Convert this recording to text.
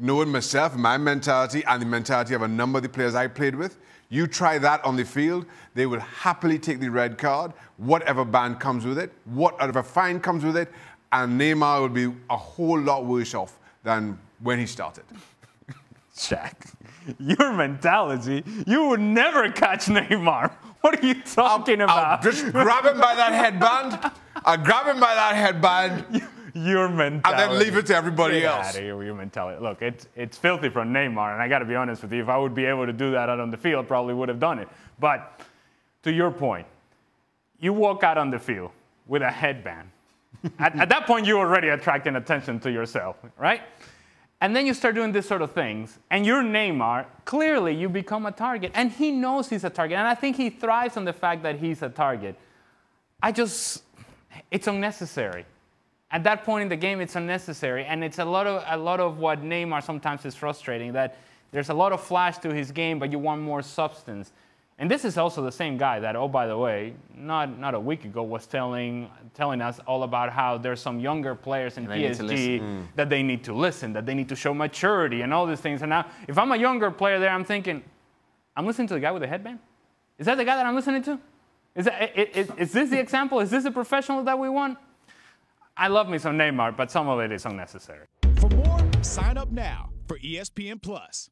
knowing myself, my mentality, and the mentality of a number of the players I played with, you try that on the field, they will happily take the red card, whatever ban comes with it, whatever fine comes with it, and Neymar will be a whole lot worse off than when he started. Jack, your mentality, you would never catch Neymar. What are you talking I'll, about? I'll just grab him by that headband. I grab him by that headband your mentality. And then leave it to everybody Get else. Out of here your mentality. Look, it's it's filthy from Neymar, and I got to be honest with you. If I would be able to do that out on the field, probably would have done it. But to your point, you walk out on the field with a headband. at, at that point, you're already attracting attention to yourself, right? And then you start doing these sort of things, and your Neymar. Clearly, you become a target, and he knows he's a target, and I think he thrives on the fact that he's a target. I just, it's unnecessary. At that point in the game, it's unnecessary, and it's a lot of a lot of what Neymar sometimes is frustrating that there's a lot of flash to his game, but you want more substance. And this is also the same guy that, oh by the way, not not a week ago was telling telling us all about how there's some younger players in they PSG mm. that they need to listen, that they need to show maturity and all these things. And now, if I'm a younger player there, I'm thinking, I'm listening to the guy with the headband. Is that the guy that I'm listening to? Is, that, is, is, is this the example? Is this the professional that we want? I love me some Neymar, but some of it is unnecessary. For more, sign up now for ESPN Plus.